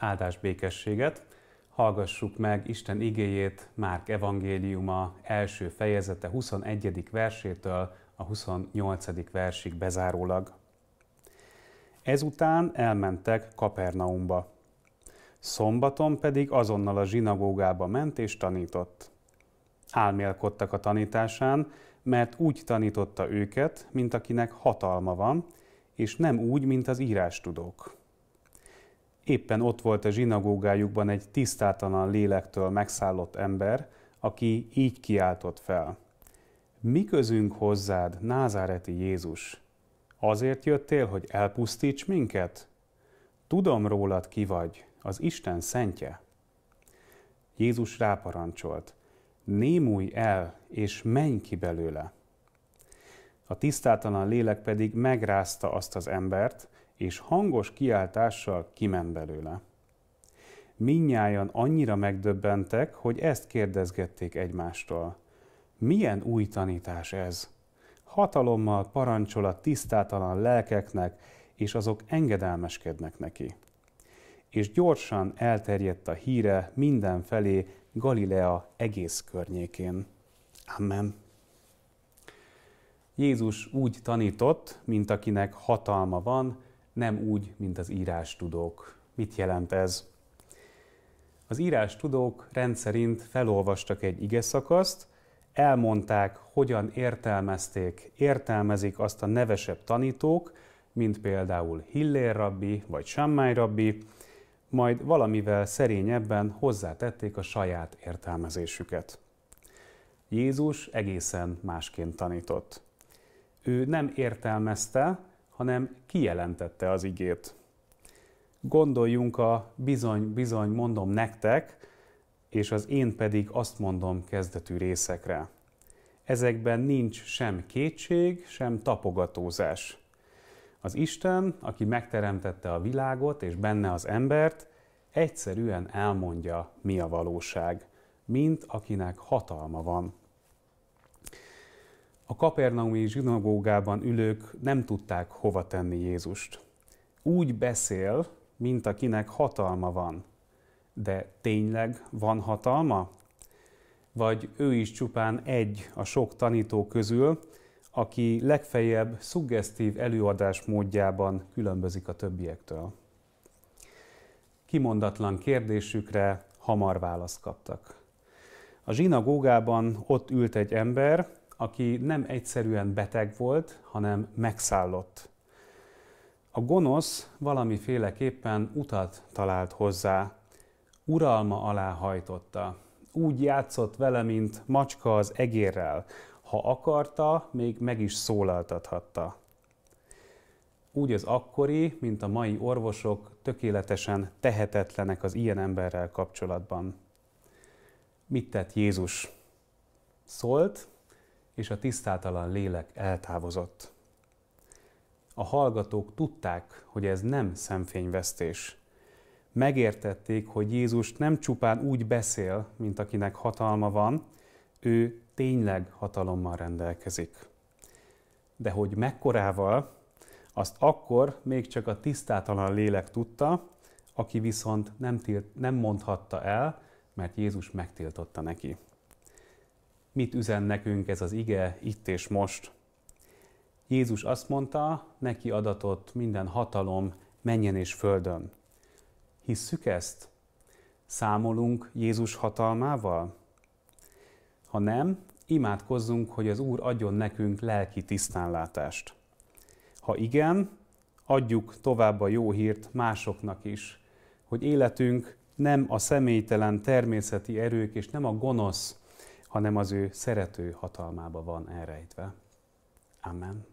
áldás békességet. Hallgassuk meg Isten igéjét Márk evangéliuma első fejezete 21. versétől a 28. versig bezárólag. Ezután elmentek Kapernaumba. Szombaton pedig azonnal a zsinagógába ment és tanított. Álmélkodtak a tanításán, mert úgy tanította őket, mint akinek hatalma van, és nem úgy, mint az írás tudók éppen ott volt a zsinagógájukban egy tisztátalan lélektől megszállott ember, aki így kiáltott fel. Mi közünk hozzád, názáreti Jézus? Azért jöttél, hogy elpusztíts minket? Tudom rólad ki vagy, az Isten szentje. Jézus ráparancsolt, némulj el, és menj ki belőle. A tisztátalan lélek pedig megrázta azt az embert, és hangos kiáltással kiment belőle. Minnyájan annyira megdöbbentek, hogy ezt kérdezgették egymástól. Milyen új tanítás ez? Hatalommal parancsol a tisztátalan lelkeknek, és azok engedelmeskednek neki. És gyorsan elterjedt a híre mindenfelé Galilea egész környékén. Amen. Jézus úgy tanított, mint akinek hatalma van, nem úgy, mint az írás tudók. Mit jelent ez? Az írás tudók rendszerint felolvastak egy ige szakaszt, elmondták, hogyan értelmezték, értelmezik azt a nevesebb tanítók, mint például Hillér rabbi vagy Sammáj rabbi, majd valamivel szerényebben hozzátették a saját értelmezésüket. Jézus egészen másként tanított. Ő nem értelmezte, hanem kijelentette az igét. Gondoljunk a bizony, bizony, mondom nektek, és az én pedig azt mondom kezdetű részekre. Ezekben nincs sem kétség, sem tapogatózás. Az Isten, aki megteremtette a világot és benne az embert, egyszerűen elmondja, mi a valóság, mint akinek hatalma van. A kapernaumi zsinagógában ülők nem tudták hova tenni Jézust. Úgy beszél, mint akinek hatalma van. De tényleg van hatalma? Vagy ő is csupán egy a sok tanító közül, aki legfeljebb szuggesztív előadás módjában különbözik a többiektől. Kimondatlan kérdésükre hamar választ kaptak. A zsinagógában ott ült egy ember, aki nem egyszerűen beteg volt, hanem megszállott. A gonosz valamiféleképpen utat talált hozzá, uralma alá hajtotta. Úgy játszott vele, mint macska az egérrel. Ha akarta, még meg is szólaltathatta. Úgy az akkori, mint a mai orvosok tökéletesen tehetetlenek az ilyen emberrel kapcsolatban. Mit tett Jézus? Szólt, és a tisztátalan lélek eltávozott. A hallgatók tudták, hogy ez nem szemfényvesztés. Megértették, hogy Jézus nem csupán úgy beszél, mint akinek hatalma van, ő tényleg hatalommal rendelkezik. De hogy mekkorával, azt akkor még csak a tisztátalan lélek tudta, aki viszont nem, tilt, nem mondhatta el, mert Jézus megtiltotta neki mit üzen nekünk ez az ige itt és most. Jézus azt mondta, neki adatott minden hatalom menjen és földön. Hisszük ezt? Számolunk Jézus hatalmával? Ha nem, imádkozzunk, hogy az Úr adjon nekünk lelki tisztánlátást. Ha igen, adjuk tovább a jó hírt másoknak is, hogy életünk nem a személytelen természeti erők és nem a gonosz hanem az ő szerető hatalmába van elrejtve. Amen.